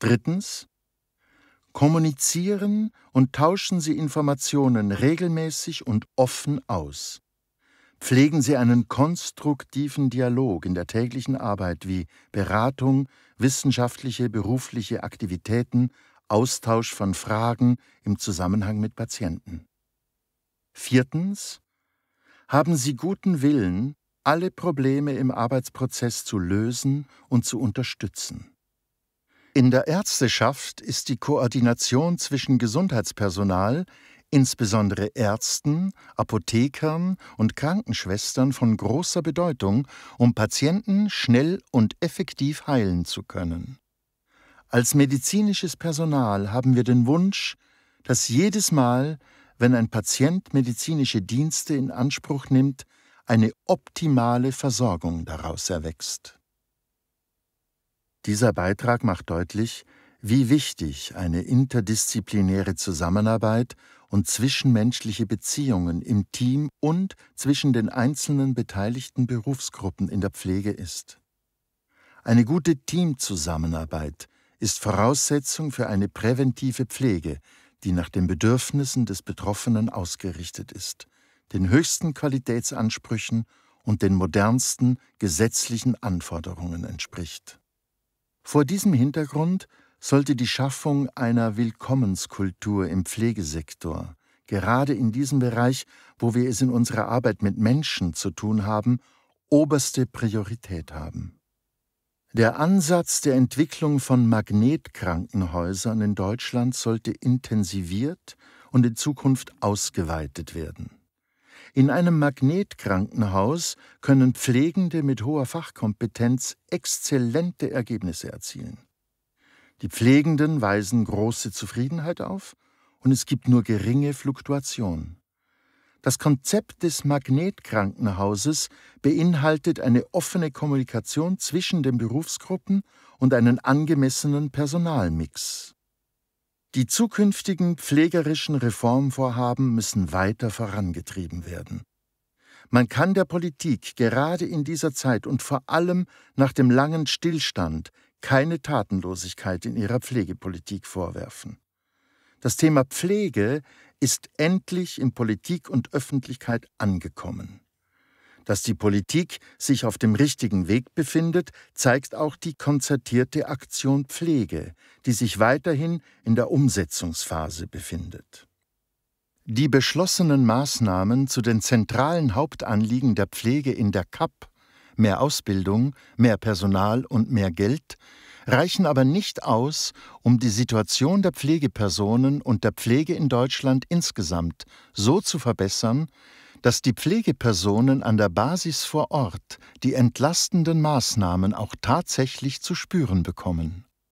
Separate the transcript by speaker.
Speaker 1: Drittens Kommunizieren und tauschen Sie Informationen regelmäßig und offen aus. Pflegen Sie einen konstruktiven Dialog in der täglichen Arbeit wie Beratung, wissenschaftliche, berufliche Aktivitäten, Austausch von Fragen im Zusammenhang mit Patienten. Viertens. Haben Sie guten Willen, alle Probleme im Arbeitsprozess zu lösen und zu unterstützen. In der Ärzteschaft ist die Koordination zwischen Gesundheitspersonal, insbesondere Ärzten, Apothekern und Krankenschwestern von großer Bedeutung, um Patienten schnell und effektiv heilen zu können. Als medizinisches Personal haben wir den Wunsch, dass jedes Mal, wenn ein Patient medizinische Dienste in Anspruch nimmt, eine optimale Versorgung daraus erwächst. Dieser Beitrag macht deutlich, wie wichtig eine interdisziplinäre Zusammenarbeit und zwischenmenschliche Beziehungen im Team und zwischen den einzelnen beteiligten Berufsgruppen in der Pflege ist. Eine gute Teamzusammenarbeit ist Voraussetzung für eine präventive Pflege, die nach den Bedürfnissen des Betroffenen ausgerichtet ist, den höchsten Qualitätsansprüchen und den modernsten gesetzlichen Anforderungen entspricht. Vor diesem Hintergrund sollte die Schaffung einer Willkommenskultur im Pflegesektor, gerade in diesem Bereich, wo wir es in unserer Arbeit mit Menschen zu tun haben, oberste Priorität haben. Der Ansatz der Entwicklung von Magnetkrankenhäusern in Deutschland sollte intensiviert und in Zukunft ausgeweitet werden. In einem Magnetkrankenhaus können Pflegende mit hoher Fachkompetenz exzellente Ergebnisse erzielen. Die Pflegenden weisen große Zufriedenheit auf und es gibt nur geringe Fluktuation. Das Konzept des Magnetkrankenhauses beinhaltet eine offene Kommunikation zwischen den Berufsgruppen und einen angemessenen Personalmix. Die zukünftigen pflegerischen Reformvorhaben müssen weiter vorangetrieben werden. Man kann der Politik gerade in dieser Zeit und vor allem nach dem langen Stillstand keine Tatenlosigkeit in ihrer Pflegepolitik vorwerfen. Das Thema Pflege ist endlich in Politik und Öffentlichkeit angekommen. Dass die Politik sich auf dem richtigen Weg befindet, zeigt auch die konzertierte Aktion Pflege, die sich weiterhin in der Umsetzungsphase befindet. Die beschlossenen Maßnahmen zu den zentralen Hauptanliegen der Pflege in der CAP mehr Ausbildung, mehr Personal und mehr Geld reichen aber nicht aus, um die Situation der Pflegepersonen und der Pflege in Deutschland insgesamt so zu verbessern, dass die Pflegepersonen an der Basis vor Ort die entlastenden Maßnahmen auch tatsächlich zu spüren bekommen.